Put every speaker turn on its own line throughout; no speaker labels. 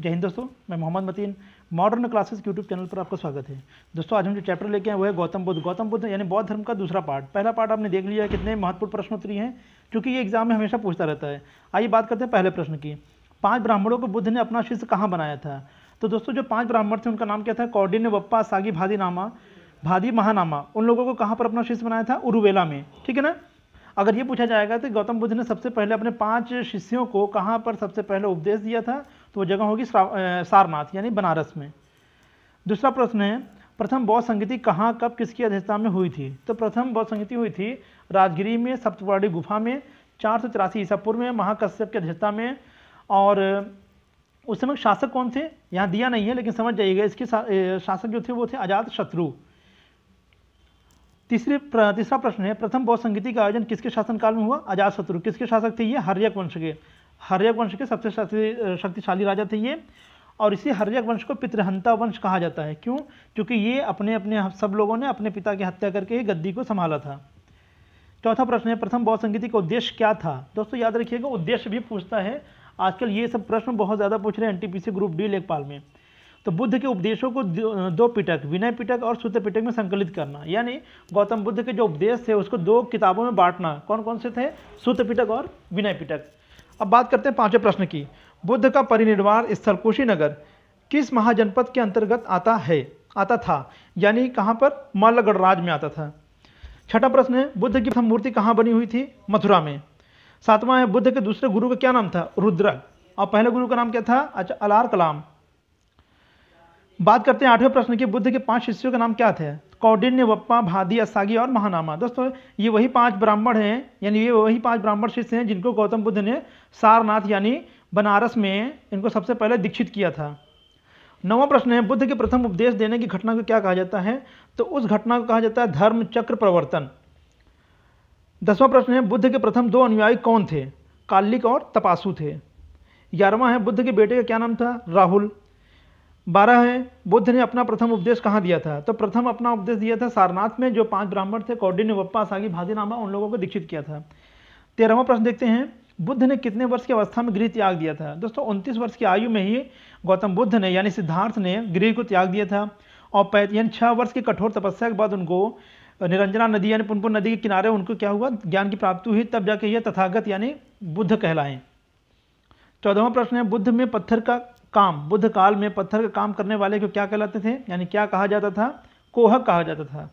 जय हिंद दोस्तों मैं Mohammad Mateen Modern Classes YouTube channel पर आपका स्वागत है दोस्तों आज हम जो चैप्टर लेके हैं वो है गौतम बुद्ध गौतम बुद्ध यानी बौद्ध धर्म का दूसरा पार्ट पहला पार्ट आपने देख लिया है कितने महत्वपूर्ण प्रश्न उत्तरी हैं क्योंकि ये एग्जाम में हमेशा पूछता रहता है आइए बात करते हैं पहले प्रश्न की पाँच ब्राह्मणों को बुद्ध ने अपना शिष्य कहाँ बनाया था तो दोस्तों जो पाँच ब्राह्मण थे उनका नाम क्या था कौडिन्य वप्पा सागी भादी नामा भादी महानामा उन लोगों को कहाँ पर अपना शिष्य बनाया था उरुवेला में ठीक है ना अगर ये पूछा जाएगा तो गौतम बुद्ध ने सबसे पहले अपने पांच शिष्यों को कहाँ पर सबसे पहले उपदेश दिया था तो जगह होगी सारनाथ यानी बनारस में दूसरा प्रश्न है प्रथम बौद्ध संगीति कहाँ कब किसकी अध्यक्षता में हुई थी तो प्रथम बौद्ध संगीति हुई थी राजगिरी में सप्तवर्णी गुफा में चार सौ चौरासी ईसापुर में महाकश्यप की अध्यक्षता में और उस समय शासक कौन थे यहाँ दिया नहीं है लेकिन समझ जाइएगा इसके शासक जो थे वो थे आजाद शत्रु तीसरे तीसरा प्रश्न है प्रथम बौद्ध संगीति का आयोजन किसके शासनकाल में हुआ अजात शत्रु किसके शासक थे ये हरियक वंश के हर्यक वंश के सबसे शक्तिशाली राजा थे ये और इसी हर्यक वंश को पितृहंता वंश कहा जाता है क्यों क्योंकि ये अपने अपने सब लोगों ने अपने पिता की हत्या करके ही गद्दी को संभाला था चौथा प्रश्न है प्रथम बौद्ध संगीति का उद्देश्य क्या था दोस्तों याद रखिएगा उद्देश्य भी पूछता है आजकल ये सब प्रश्न बहुत ज़्यादा पूछ रहे हैं एनटीपीसी ग्रुप डी लेखपाल में तो बुद्ध के उपदेशों को दो पिटक विनय पिटक और सूत्र पिटक में संकलित करना यानी गौतम बुद्ध के जो उपदेश थे उसको दो किताबों में बांटना कौन कौन से थे सूत्र पिटक और विनय पिटक अब बात करते हैं पांचवें प्रश्न की बुद्ध का परिनिर्वाण स्थल कुशीनगर किस महाजनपद के अंतर्गत आता है आता था यानी कहाँ पर मल्लगढ़ राज में आता था छठा प्रश्न है बुद्ध की प्रथम मूर्ति कहाँ बनी हुई थी मथुरा में सातवां है बुद्ध के दूसरे गुरु का क्या नाम था रुद्रक और पहले गुरु का नाम क्या था अच्छा अलार कलाम बात करते हैं आठवें प्रश्न की बुद्ध के पांच शिष्यों का नाम क्या थे कौडिन्य वप्पा भादी असागी और महानामा दोस्तों ये वही पांच ब्राह्मण हैं यानी ये वही पांच ब्राह्मण शिष्य हैं जिनको गौतम बुद्ध ने सारनाथ यानी बनारस में इनको सबसे पहले दीक्षित किया था नवा प्रश्न है बुद्ध के प्रथम उपदेश देने की घटना को क्या कहा जाता है तो उस घटना को कहा जाता है धर्म चक्र प्रवर्तन दसवां प्रश्न है बुद्ध के प्रथम दो अनुयायी कौन थे कालिक और तपासु थे ग्यारहवा है बुद्ध के बेटे का क्या नाम था राहुल बारह है बुद्ध ने अपना प्रथम उपदेश कहाँ दिया था तो प्रथम अपना उपदेश दिया था सारनाथ में जो पांच ब्राह्मण थे कौडिन्य वप्पा सागी भादीनामा उन लोगों को दीक्षित किया था तेरहवा प्रश्न देखते हैं बुद्ध ने कितने वर्ष की अवस्था में गृह त्याग दिया था दोस्तों उनतीस वर्ष की आयु में ही गौतम बुद्ध ने यानी सिद्धार्थ ने गृह को त्याग दिया था और पैत यानी छः वर्ष की कठोर तपस्या के बाद उनको निरंजना नदी यानी पुनपुन नदी के किनारे उनको क्या हुआ ज्ञान की प्राप्ति हुई तब जाके ये तथागत यानी बुद्ध कहलाएं चौदहवा प्रश्न है बुद्ध में पत्थर का काम बुद्ध काल में पत्थर का काम करने वाले को क्या कहलाते थे यानी क्या कहा जाता था कोहक कहा जाता था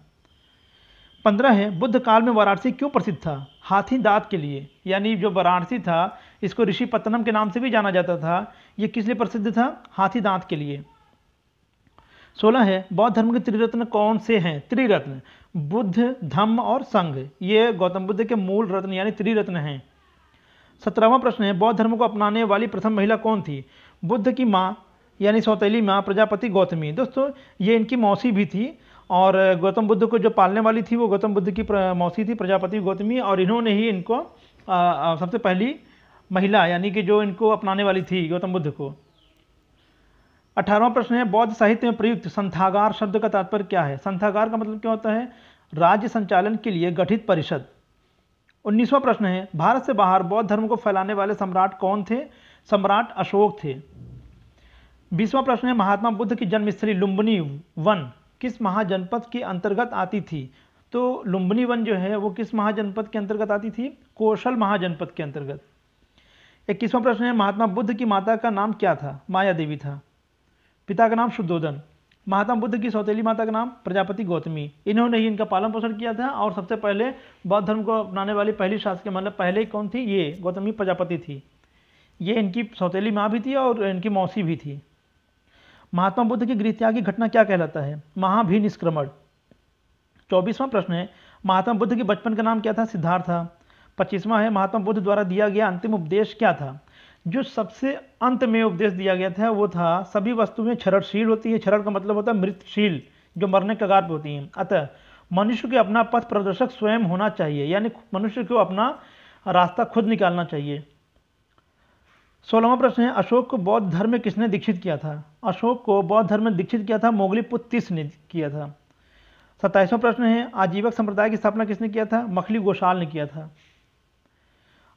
पंद्रह है बुद्ध काल में वाराणसी क्यों प्रसिद्ध था हाथी दांत के लिए यानी जो वाराणसी था इसको ऋषि पत्तनम के नाम से भी जाना जाता था ये किस लिए प्रसिद्ध था हाथी दांत के लिए सोलह है बौद्ध धर्म के त्रिरत्न कौन से हैं त्रिरत्न बुद्ध धम्म और संघ ये गौतम बुद्ध के मूल रत्न यानी त्रिरत्न हैं सत्रहवा प्रश्न है बौद्ध धर्म को अपनाने वाली प्रथम महिला कौन थी बुद्ध की माँ यानी सौतेली माँ प्रजापति गौतमी दोस्तों ये इनकी मौसी भी थी और गौतम बुद्ध को जो पालने वाली थी वो गौतम बुद्ध की मौसी थी प्रजापति गौतमी और इन्होंने ही इनको सबसे पहली महिला यानी कि जो इनको अपनाने वाली थी गौतम बुद्ध को अठारहवा प्रश्न है बौद्ध साहित्य में प्रयुक्त संथागार शब्द का तात्पर्य क्या है संथागार का मतलब क्या होता है राज्य संचालन के लिए गठित परिषद उन्नीसवा प्रश्न है भारत से बाहर बौद्ध धर्म को फैलाने वाले सम्राट कौन थे सम्राट अशोक थे बीसवां प्रश्न है महात्मा बुद्ध की जन्मस्थली लुम्बनी वन किस महाजनपद के अंतर्गत आती थी तो लुम्बनी वन जो है वो किस महाजनपद के अंतर्गत आती थी कौशल महाजनपद के अंतर्गत इक्कीसवां प्रश्न है महात्मा बुद्ध की माता का नाम क्या था माया देवी था पिता का नाम शुद्धोधन महात्मा बुद्ध की सौतेली माता का नाम प्रजापति गौतमी इन्होंने ही इनका पालन पोषण किया था और सबसे पहले बौद्ध धर्म को अपनाने वाली पहली शासकीय मतलब पहले कौन थी ये गौतमी प्रजापति थी ये इनकी सौतेली माँ भी थी और इनकी मौसी भी थी महात्मा बुद्ध की गृह की घटना क्या कहलाता है महाभिनिष्क्रमण चौबीसवां प्रश्न है महात्मा बुद्ध के बचपन का नाम क्या था सिद्धार्थ पच्चीसवां है महात्मा बुद्ध द्वारा दिया गया अंतिम उपदेश क्या था जो सबसे अंत में उपदेश दिया गया था वो था सभी वस्तुएं क्षरणशील होती है क्षरण का मतलब होता है मृतशील जो मरने कगार पर होती हैं अतः मनुष्य के अपना पथ प्रदर्शक स्वयं होना चाहिए यानी मनुष्य को अपना रास्ता खुद निकालना चाहिए सोलहवा प्रश्न है अशोक को बौद्ध धर्म में किसने दीक्षित किया था अशोक को बौद्ध धर्म में दीक्षित किया था मोगली पुत्तीस ने किया था सत्ताईसवां प्रश्न है आजीवक संप्रदाय की स्थापना किसने किया था मखली गोशाल ने किया था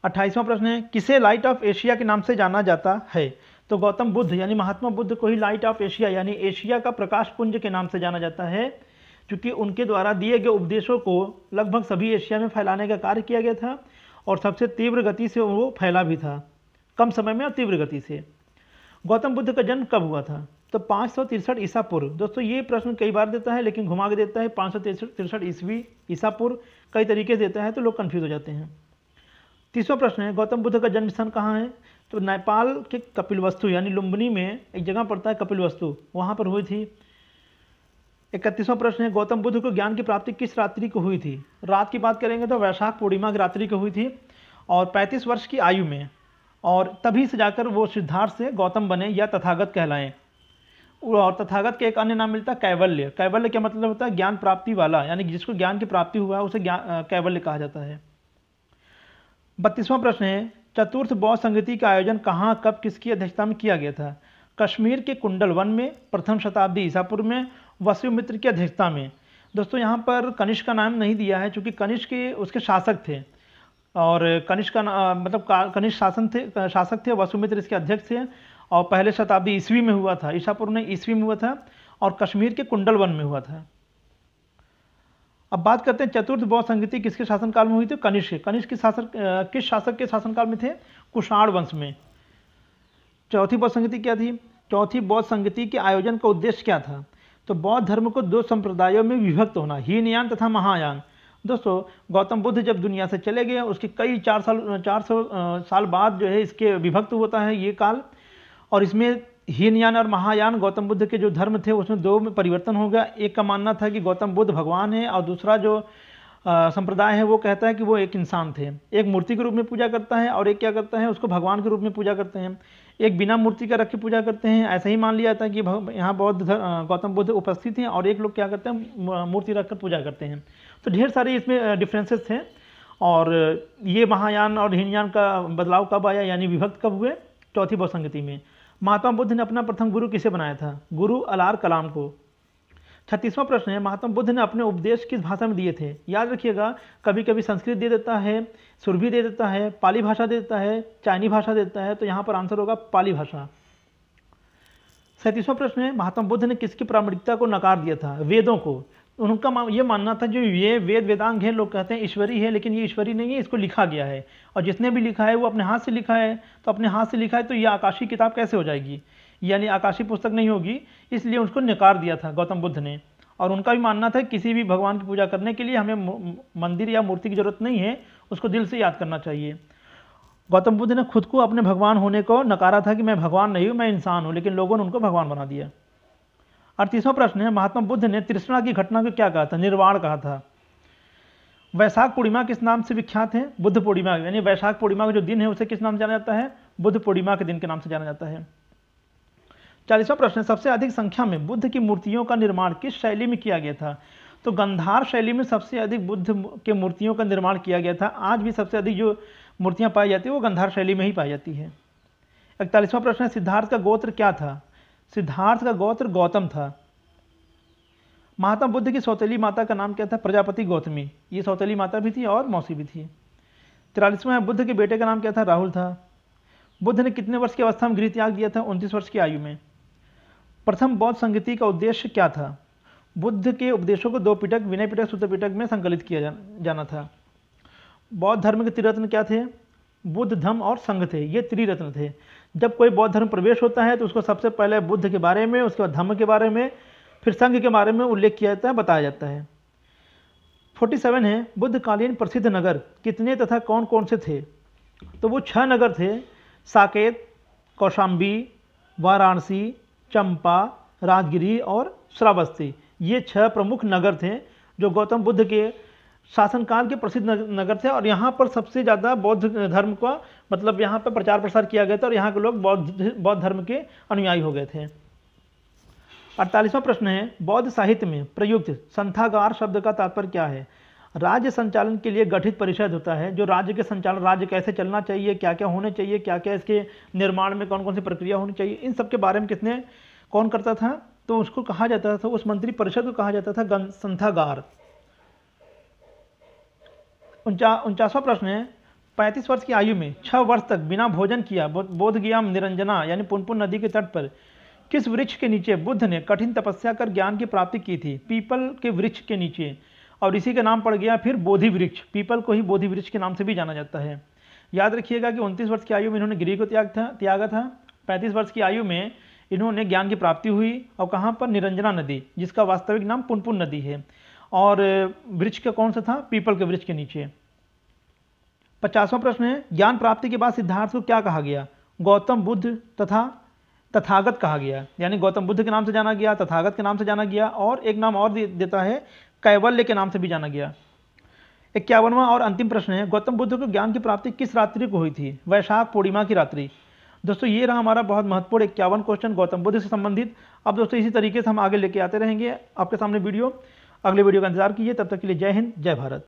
अट्ठाईसवां प्रश्न है किसे लाइट ऑफ एशिया के नाम से जाना जाता है तो गौतम बुद्ध यानी महात्मा बुद्ध को ही लाइट ऑफ एशिया यानी एशिया का प्रकाश पुंज के नाम से जाना जाता है क्योंकि उनके द्वारा दिए गए उपदेशों को लगभग सभी एशिया में फैलाने का कार्य किया गया था और सबसे तीव्र गति से वो फैला भी था कम समय में और तीव्र गति से गौतम बुद्ध का जन्म कब हुआ था तो पाँच सौ तिरसठ ईसा पूर्व दोस्तों ये प्रश्न कई बार देता है लेकिन घुमा के देता है पाँच सौ तिरसठ ईस्वी ईसा पूर्व कई तरीके से देता है तो लोग कन्फ्यूज़ हो जाते हैं तीसरा प्रश्न है गौतम बुद्ध का जन्म स्थान कहाँ है तो नेपाल के कपिलवस्तु यानी लुम्बनी में एक जगह पड़ता है कपिलवस्तु वहाँ पर हुई थी इकतीसवां प्रश्न है गौतम बुद्ध को ज्ञान की प्राप्ति किस रात्रि को हुई थी रात की बात करेंगे तो वैशाख पूर्णिमा की रात्रि को हुई थी और 35 वर्ष की आयु में और तभी से जाकर वो सिद्धार्थ से गौतम बने या तथागत कहलाएं और तथागत के एक अन्य नाम मिलता है कैवल्य कैवल्य का मतलब होता है ज्ञान प्राप्ति वाला यानी जिसको ज्ञान की प्राप्ति हुआ है उसे ज्ञान कैवल्य कहा जाता है बत्तीसवां प्रश्न है चतुर्थ बौद्ध संगति का आयोजन कहाँ कब किसकी अध्यक्षता में किया गया था कश्मीर के कुंडल वन में प्रथम शताब्दी ईसापुर में वसुमित्र की अध्यक्षता में दोस्तों यहाँ पर कनिष्क का नाम नहीं दिया है क्योंकि कनिष्क उसके शासक थे और कनिष्क का नाम मतलब कनिष्क शासन थे शासक थे वसुमित्र इसके अध्यक्ष थे और पहले शताब्दी ईस्वी में हुआ था ईसापुर ने ईस्वी में हुआ था और कश्मीर के कुंडल वन में हुआ था अब बात करते हैं चतुर्थ बौद्ध संगति किसके शासनकाल में हुई थी कनिष्क कनिष्क किस शासक किस शासक के शासनकाल में थे कुषाण वंश में चौथी बौद्ध संगति क्या थी चौथी बौद्ध संगति के आयोजन का उद्देश्य क्या था तो बौद्ध धर्म को दो संप्रदायों में विभक्त होना हीनयान तथा महायान दोस्तों गौतम बुद्ध जब दुनिया से चले गए उसके कई चार साल चार सौ साल बाद जो है इसके विभक्त होता है ये काल और इसमें हीनयान और महायान गौतम बुद्ध के जो धर्म थे उसमें दो में परिवर्तन हो गया एक का मानना था कि गौतम बुद्ध भगवान है और दूसरा जो संप्रदाय है वो कहता है कि वो एक इंसान थे एक मूर्ति के रूप में पूजा करता है और एक क्या करता है उसको भगवान के रूप में पूजा करते हैं एक बिना मूर्ति का रख के पूजा करते हैं ऐसा ही मान लिया जाता है कि यहाँ बौद्ध गौतम बुद्ध उपस्थित हैं और एक लोग क्या करते हैं मूर्ति रख कर पूजा करते हैं तो ढेर सारे इसमें डिफ्रेंसेस थे और ये महायान और हीनयान का बदलाव कब आया यानी विभक्त कब हुए चौथी बहुसंगति में महात्मा बुद्ध ने अपना प्रथम गुरु किसे बनाया था गुरु अलार कलाम को छत्तीसवां प्रश्न है महात्मा बुद्ध ने अपने उपदेश किस भाषा में दिए थे याद रखिएगा कभी कभी संस्कृत दे देता है सुरभि दे देता है पाली भाषा दे देता है चाइनी भाषा दे देता है तो यहाँ पर आंसर होगा पाली भाषा सैंतीसवां प्रश्न है महात्मा बुद्ध ने किसकी प्रामाणिकता को नकार दिया था वेदों को उनका ये मानना था जो ये वेद वेदांग है लोग कहते हैं ईश्वरी है लेकिन ये ईश्वरी नहीं है इसको लिखा गया है और जिसने भी लिखा है वो अपने हाथ से लिखा है तो अपने हाथ से लिखा है तो ये आकाशी किताब कैसे हो जाएगी यानी आकाशी पुस्तक नहीं होगी इसलिए उसको नकार दिया था गौतम बुद्ध ने और उनका भी मानना था किसी भी भगवान की पूजा करने के लिए हमें मंदिर या मूर्ति की ज़रूरत नहीं है उसको दिल से याद करना चाहिए गौतम बुद्ध ने खुद को अपने भगवान होने को नकारा था कि मैं भगवान नहीं हूँ मैं इंसान हूँ लेकिन लोगों ने उनको भगवान बना दिया अड़तीसवां प्रश्न है महात्मा बुद्ध ने तृष्णा की घटना को क्या कहा था निर्वाण कहा था वैशाख पूर्णिमा किस नाम से विख्यात है बुद्ध पूर्णिमा यानी वैशाख पूर्णिमा का जो दिन है उसे किस नाम से जाना जाता है बुद्ध पूर्णिमा के दिन के नाम से जाना जाता है चालीसवां प्रश्न सबसे अधिक संख्या में बुद्ध की मूर्तियों का निर्माण किस शैली में किया गया था तो गंधार शैली में सबसे अधिक बुद्ध के मूर्तियों का निर्माण किया गया था आज भी सबसे अधिक जो मूर्तियां पाई जाती है वो गंधार शैली में ही पाई जाती है इकतालीसवां प्रश्न है सिद्धार्थ का गोत्र क्या था सिद्धार्थ का गोत्र गौतम था महात्मा बुद्ध की सौतेली माता का नाम क्या था प्रजापति गौतमी ये सौतेली माता भी थी और मौसी भी थी तिरालीसवें बुद्ध के बेटे का नाम क्या था राहुल था बुद्ध ने कितने वर्ष की अवस्था में गृह त्याग दिया था उनतीस वर्ष की आयु में प्रथम बौद्ध संगति का उद्देश्य क्या था बुद्ध के उपदेशों को दो पिटक विनय पिटक सूत्र पिटक में संकलित किया जा, जाना था बौद्ध धर्म के त्रिरत्न क्या थे बुद्ध धम और संघ थे ये त्रिरत्न थे जब कोई बौद्ध धर्म प्रवेश होता है तो उसको सबसे पहले बुद्ध के बारे में उसके बाद धर्म के बारे में फिर संघ के बारे में उल्लेख किया जाता है बताया जाता है 47 है बुद्धकालीन प्रसिद्ध नगर कितने तथा कौन कौन से थे तो वो छह नगर थे साकेत कौशाम्बी वाराणसी चंपा राजगिरी और श्रावस्ती ये छह प्रमुख नगर थे जो गौतम बुद्ध के शासनकाल के प्रसिद्ध नगर थे और यहाँ पर सबसे ज़्यादा बौद्ध धर्म का मतलब यहाँ पर प्रचार प्रसार किया गया था और यहाँ के लोग बौद्ध बौद्ध धर्म के अनुयायी हो गए थे अड़तालीसवां प्रश्न है बौद्ध साहित्य में प्रयुक्त संथागार शब्द का तात्पर्य क्या है राज्य संचालन के लिए गठित परिषद होता है जो राज्य के संचालन राज्य कैसे चलना चाहिए क्या क्या होने चाहिए क्या क्या इसके निर्माण में कौन कौन सी प्रक्रिया होनी चाहिए इन सब के बारे में किसने कौन करता था तो उसको कहा जाता था उस मंत्री परिषद को कहा जाता था संथागार उनचा उनचासवां प्रश्न है पैंतीस वर्ष की आयु में छः वर्ष तक बिना भोजन किया गया निरंजना यानी पुनपुन नदी के तट पर किस वृक्ष के नीचे बुद्ध ने कठिन तपस्या कर ज्ञान की प्राप्ति की थी पीपल के वृक्ष के नीचे और इसी का नाम पड़ गया फिर बोधि वृक्ष पीपल को ही बोधि वृक्ष के नाम से भी जाना जाता है याद रखिएगा कि उनतीस वर्ष की आयु में इन्होंने गिरी को त्याग था त्यागा था पैंतीस वर्ष की आयु में इन्होंने ज्ञान की प्राप्ति हुई और कहाँ पर निरंजना नदी जिसका वास्तविक नाम पुनपुन नदी है और वृक्ष का कौन सा था पीपल के वृक्ष के नीचे पचासवां प्रश्न है ज्ञान प्राप्ति के बाद सिद्धार्थ को क्या कहा गया गौतम बुद्ध तथा तथागत कहा गया यानी गौतम बुद्ध के नाम से जाना गया तथागत के नाम से जाना गया और एक नाम और देता है कैवल्य के नाम से भी जाना गया इक्यावनवा और अंतिम प्रश्न है गौतम बुद्ध को ज्ञान की प्राप्ति किस रात्रि को हुई थी वैशाख पूर्णिमा की रात्रि दोस्तों ये रहा हमारा बहुत महत्वपूर्ण इक्यावन क्वेश्चन गौतम बुद्ध से संबंधित अब दोस्तों इसी तरीके से हम आगे लेके आते रहेंगे आपके सामने वीडियो अगले वीडियो का इंतजार कीजिए तब तक के लिए जय हिंद जय भारत